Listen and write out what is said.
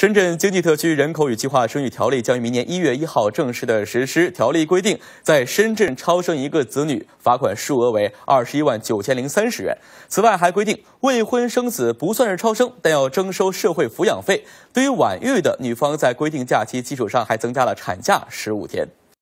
深圳经济特区人口与计划生育条例将于明年一月一号正式的实施。条例规定，在深圳超生一个子女，罚款数额为二十一万九千零三十元。此外，还规定未婚生子不算是超生，但要征收社会抚养费。对于晚育的女方，在规定假期基础上，还增加了产假十五天。